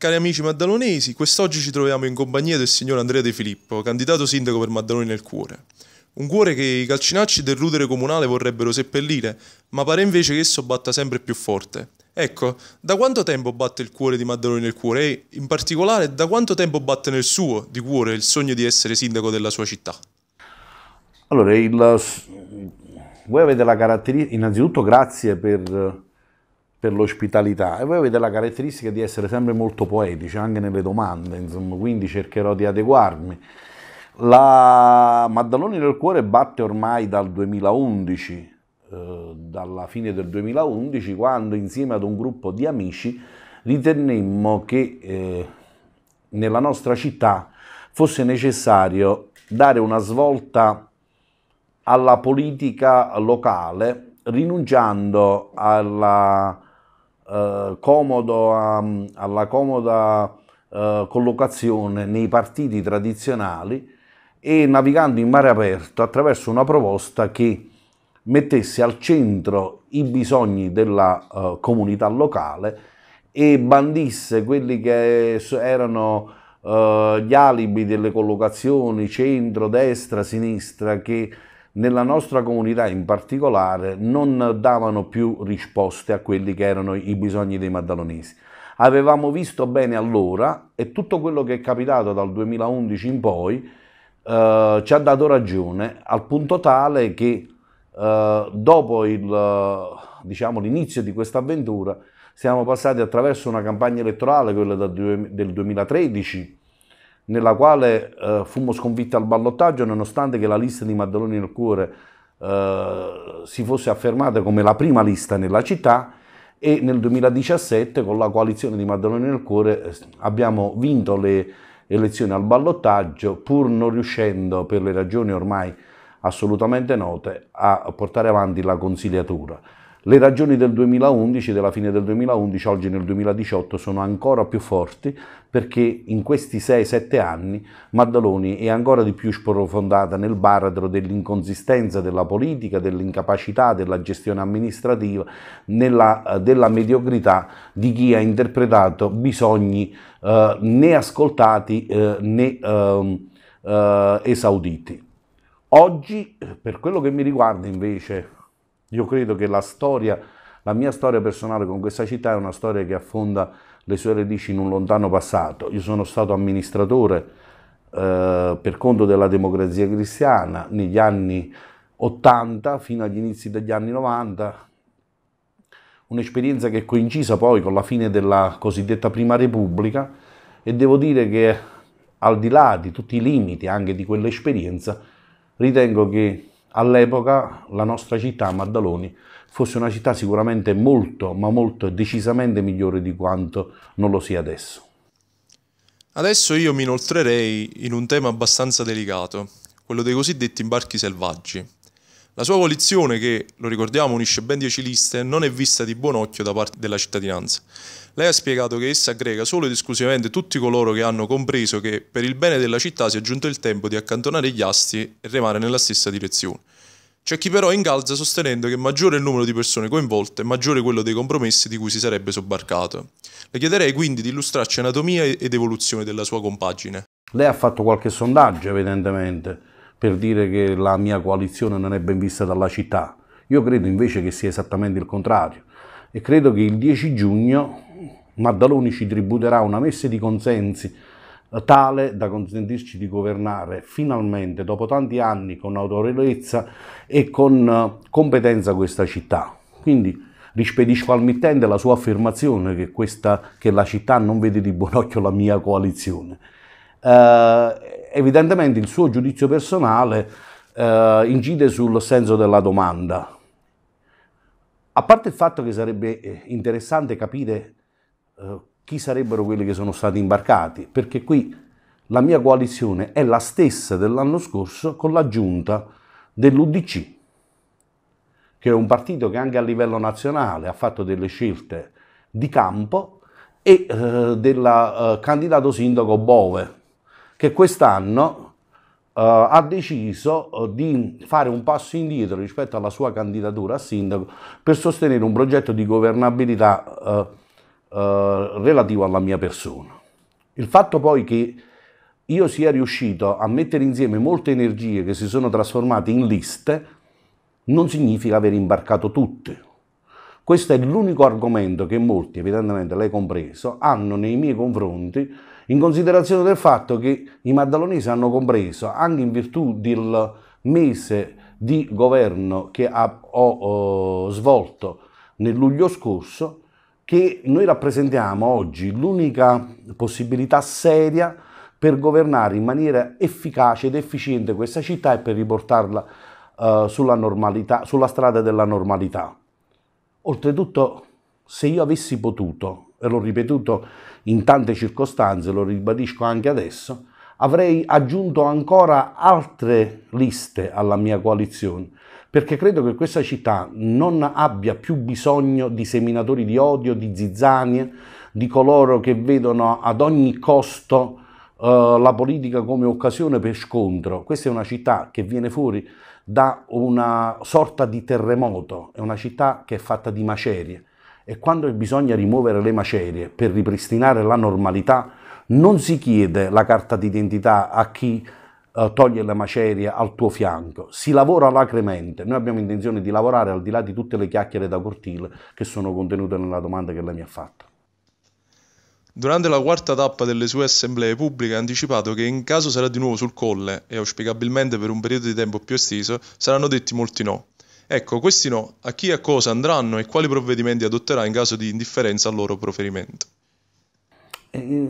Cari amici maddalonesi, quest'oggi ci troviamo in compagnia del signor Andrea De Filippo, candidato sindaco per Maddaloni nel cuore. Un cuore che i calcinacci del rudere comunale vorrebbero seppellire, ma pare invece che esso batta sempre più forte. Ecco, da quanto tempo batte il cuore di Maddaloni nel cuore e, in particolare, da quanto tempo batte nel suo, di cuore, il sogno di essere sindaco della sua città? Allora, il... voi avete la caratteristica, innanzitutto grazie per per l'ospitalità e voi avete la caratteristica di essere sempre molto poetici anche nelle domande, insomma, quindi cercherò di adeguarmi. La Maddaloni del Cuore batte ormai dal 2011, eh, dalla fine del 2011, quando insieme ad un gruppo di amici ritenemmo che eh, nella nostra città fosse necessario dare una svolta alla politica locale rinunciando alla eh, comodo a, alla comoda eh, collocazione nei partiti tradizionali e navigando in mare aperto attraverso una proposta che mettesse al centro i bisogni della eh, comunità locale e bandisse quelli che erano eh, gli alibi delle collocazioni centro, destra, sinistra che nella nostra comunità in particolare non davano più risposte a quelli che erano i bisogni dei maddalonesi. Avevamo visto bene allora e tutto quello che è capitato dal 2011 in poi eh, ci ha dato ragione al punto tale che eh, dopo il, diciamo, l'inizio di questa avventura siamo passati attraverso una campagna elettorale, quella del 2013, nella quale eh, fummo sconfitti al ballottaggio nonostante che la lista di Maddaloni nel Cuore eh, si fosse affermata come la prima lista nella città e nel 2017 con la coalizione di Maddaloni nel Cuore eh, abbiamo vinto le elezioni al ballottaggio pur non riuscendo per le ragioni ormai assolutamente note a portare avanti la consigliatura. Le ragioni del 2011, della fine del 2011, oggi nel 2018 sono ancora più forti perché in questi 6-7 anni Maddaloni è ancora di più sprofondata nel baratro dell'inconsistenza della politica, dell'incapacità della gestione amministrativa, nella, eh, della mediocrità di chi ha interpretato bisogni eh, né ascoltati eh, né ehm, eh, esauditi. Oggi, eh, per quello che mi riguarda invece, io credo che la storia, la mia storia personale con questa città è una storia che affonda le sue radici in un lontano passato. Io sono stato amministratore eh, per conto della democrazia cristiana negli anni 80 fino agli inizi degli anni 90, un'esperienza che è coincisa poi con la fine della cosiddetta Prima Repubblica e devo dire che al di là di tutti i limiti anche di quell'esperienza, ritengo che All'epoca la nostra città, Maddaloni, fosse una città sicuramente molto, ma molto decisamente migliore di quanto non lo sia adesso. Adesso io mi inoltrerei in un tema abbastanza delicato, quello dei cosiddetti imbarchi selvaggi, la sua coalizione, che lo ricordiamo unisce ben 10 liste, non è vista di buon occhio da parte della cittadinanza. Lei ha spiegato che essa aggrega solo ed esclusivamente tutti coloro che hanno compreso che per il bene della città sia giunto il tempo di accantonare gli asti e remare nella stessa direzione. C'è chi però ingalza sostenendo che maggiore il numero di persone coinvolte, maggiore quello dei compromessi di cui si sarebbe sobbarcato. Le chiederei quindi di illustrarci anatomia ed evoluzione della sua compagine. Lei ha fatto qualche sondaggio, evidentemente per dire che la mia coalizione non è ben vista dalla città. Io credo invece che sia esattamente il contrario e credo che il 10 giugno Maddaloni ci tributerà una messa di consensi tale da consentirci di governare finalmente dopo tanti anni con autorevolezza e con eh, competenza questa città. Quindi rispedisco al mittente la sua affermazione che, questa, che la città non vede di buon occhio la mia coalizione. Eh, evidentemente il suo giudizio personale eh, incide sul senso della domanda. A parte il fatto che sarebbe eh, interessante capire eh, chi sarebbero quelli che sono stati imbarcati, perché qui la mia coalizione è la stessa dell'anno scorso con l'aggiunta dell'UDC, che è un partito che anche a livello nazionale ha fatto delle scelte di campo e eh, del eh, candidato sindaco Bove, che quest'anno eh, ha deciso eh, di fare un passo indietro rispetto alla sua candidatura a sindaco per sostenere un progetto di governabilità eh, eh, relativo alla mia persona. Il fatto poi che io sia riuscito a mettere insieme molte energie che si sono trasformate in liste non significa aver imbarcato tutte. Questo è l'unico argomento che molti, evidentemente lei compreso, hanno nei miei confronti in considerazione del fatto che i maddalonesi hanno compreso, anche in virtù del mese di governo che ha, ho eh, svolto nel luglio scorso, che noi rappresentiamo oggi l'unica possibilità seria per governare in maniera efficace ed efficiente questa città e per riportarla eh, sulla, normalità, sulla strada della normalità. Oltretutto, se io avessi potuto l'ho ripetuto in tante circostanze, lo ribadisco anche adesso, avrei aggiunto ancora altre liste alla mia coalizione, perché credo che questa città non abbia più bisogno di seminatori di odio, di zizzanie, di coloro che vedono ad ogni costo eh, la politica come occasione per scontro. Questa è una città che viene fuori da una sorta di terremoto, è una città che è fatta di macerie e quando bisogna rimuovere le macerie per ripristinare la normalità, non si chiede la carta d'identità a chi eh, toglie le macerie al tuo fianco, si lavora lacrimente. Noi abbiamo intenzione di lavorare al di là di tutte le chiacchiere da cortile che sono contenute nella domanda che lei mi ha fatto. Durante la quarta tappa delle sue assemblee pubbliche ha anticipato che in caso sarà di nuovo sul colle e auspicabilmente per un periodo di tempo più esteso saranno detti molti no. Ecco, questi no, a chi e a cosa andranno e quali provvedimenti adotterà in caso di indifferenza al loro proferimento.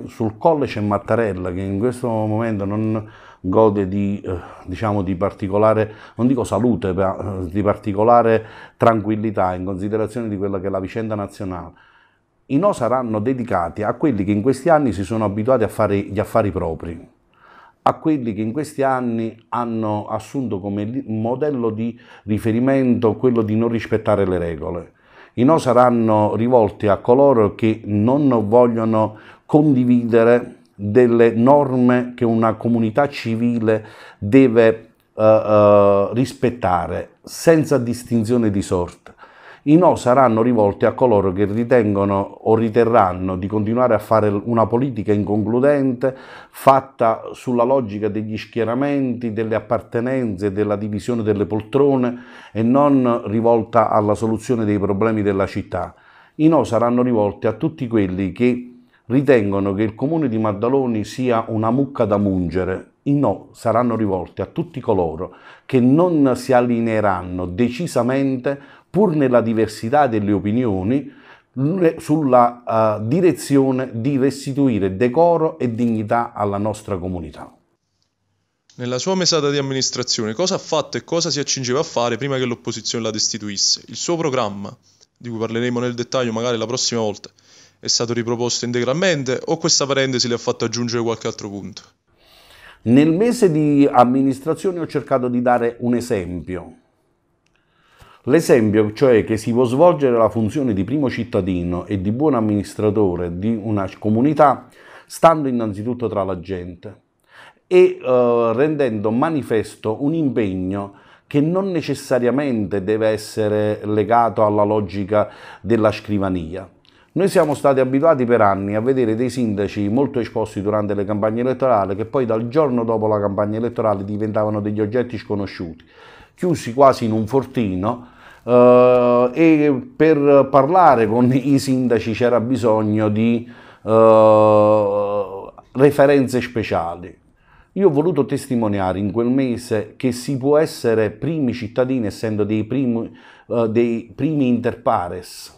Sul colle c'è Mattarella che in questo momento non gode di, eh, diciamo, di particolare, non dico salute, ma eh, di particolare tranquillità in considerazione di quella che è la vicenda nazionale. I no saranno dedicati a quelli che in questi anni si sono abituati a fare gli affari propri, a quelli che in questi anni hanno assunto come modello di riferimento quello di non rispettare le regole. I no saranno rivolti a coloro che non vogliono condividere delle norme che una comunità civile deve eh, eh, rispettare senza distinzione di sorte i no saranno rivolti a coloro che ritengono o riterranno di continuare a fare una politica inconcludente fatta sulla logica degli schieramenti, delle appartenenze, della divisione delle poltrone e non rivolta alla soluzione dei problemi della città. I no saranno rivolti a tutti quelli che ritengono che il comune di Maddaloni sia una mucca da mungere. I no saranno rivolti a tutti coloro che non si allineeranno decisamente pur nella diversità delle opinioni, eh, sulla uh, direzione di restituire decoro e dignità alla nostra comunità. Nella sua mesata di amministrazione cosa ha fatto e cosa si accingeva a fare prima che l'opposizione la destituisse? Il suo programma, di cui parleremo nel dettaglio magari la prossima volta, è stato riproposto integralmente o questa parentesi le ha fatto aggiungere qualche altro punto? Nel mese di amministrazione ho cercato di dare un esempio L'esempio, cioè che si può svolgere la funzione di primo cittadino e di buon amministratore di una comunità, stando innanzitutto tra la gente e eh, rendendo manifesto un impegno che non necessariamente deve essere legato alla logica della scrivania. Noi siamo stati abituati per anni a vedere dei sindaci molto esposti durante le campagne elettorali che poi dal giorno dopo la campagna elettorale diventavano degli oggetti sconosciuti, chiusi quasi in un fortino eh, e per parlare con i sindaci c'era bisogno di eh, referenze speciali. Io ho voluto testimoniare in quel mese che si può essere primi cittadini essendo dei primi, eh, dei primi interpares,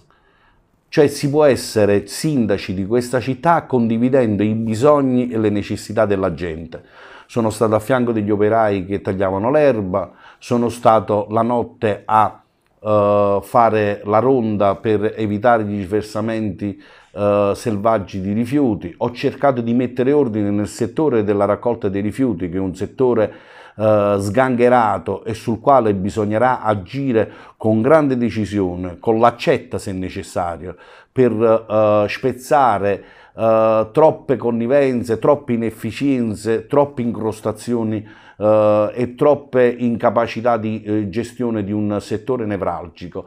cioè si può essere sindaci di questa città condividendo i bisogni e le necessità della gente. Sono stato a fianco degli operai che tagliavano l'erba, sono stato la notte a eh, fare la ronda per evitare gli sversamenti eh, selvaggi di rifiuti, ho cercato di mettere ordine nel settore della raccolta dei rifiuti, che è un settore eh, sgangherato e sul quale bisognerà agire con grande decisione, con l'accetta se necessario, per eh, spezzare eh, troppe connivenze, troppe inefficienze, troppe incrostazioni eh, e troppe incapacità di eh, gestione di un settore nevralgico.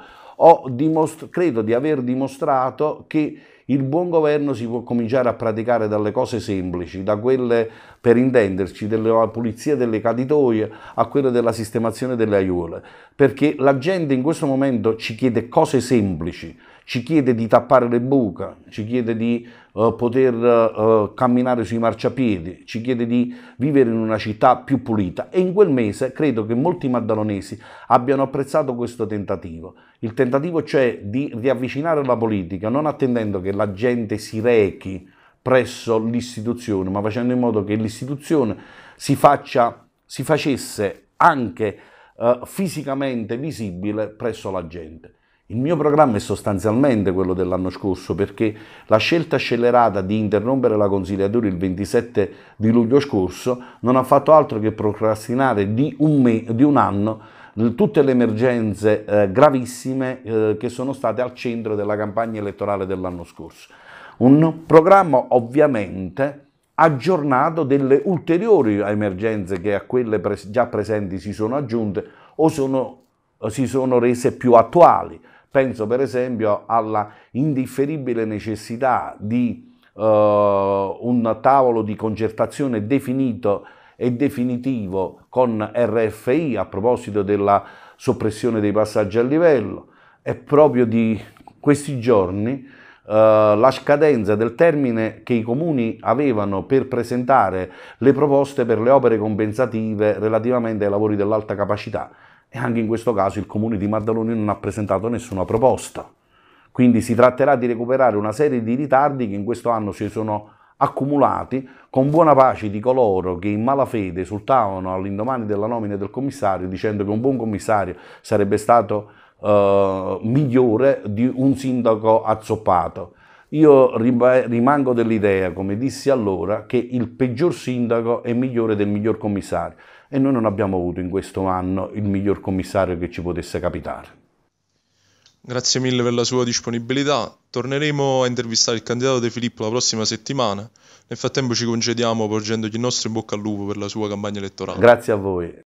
credo di aver dimostrato che il buon governo si può cominciare a praticare dalle cose semplici, da quelle per intenderci, della pulizia delle caditoie a quelle della sistemazione delle aiuole, perché la gente in questo momento ci chiede cose semplici, ci chiede di tappare le buche, ci chiede di eh, poter eh, camminare sui marciapiedi, ci chiede di vivere in una città più pulita e in quel mese credo che molti maddalonesi abbiano apprezzato questo tentativo. Il tentativo cioè di riavvicinare la politica, non attendendo che la gente si rechi presso l'istituzione, ma facendo in modo che l'istituzione si, faccia, si facesse anche eh, fisicamente visibile presso la gente. Il mio programma è sostanzialmente quello dell'anno scorso perché la scelta scellerata di interrompere la consigliatura il 27 di luglio scorso non ha fatto altro che procrastinare di un, di un anno tutte le emergenze eh, gravissime eh, che sono state al centro della campagna elettorale dell'anno scorso. Un programma ovviamente aggiornato delle ulteriori emergenze che a quelle pre già presenti si sono aggiunte o sono, si sono rese più attuali Penso per esempio alla indifferibile necessità di eh, un tavolo di concertazione definito e definitivo con RFI a proposito della soppressione dei passaggi a livello. È proprio di questi giorni Uh, la scadenza del termine che i comuni avevano per presentare le proposte per le opere compensative relativamente ai lavori dell'alta capacità e anche in questo caso il comune di Maddaloni non ha presentato nessuna proposta. Quindi si tratterà di recuperare una serie di ritardi che in questo anno si sono accumulati con buona pace di coloro che in mala fede esultavano all'indomani della nomina del commissario dicendo che un buon commissario sarebbe stato eh, migliore di un sindaco azzoppato. Io rimango dell'idea, come dissi allora, che il peggior sindaco è migliore del miglior commissario e noi non abbiamo avuto in questo anno il miglior commissario che ci potesse capitare. Grazie mille per la sua disponibilità. Torneremo a intervistare il candidato De Filippo la prossima settimana. Nel frattempo ci concediamo porgendogli il nostro in bocca al lupo per la sua campagna elettorale. Grazie a voi.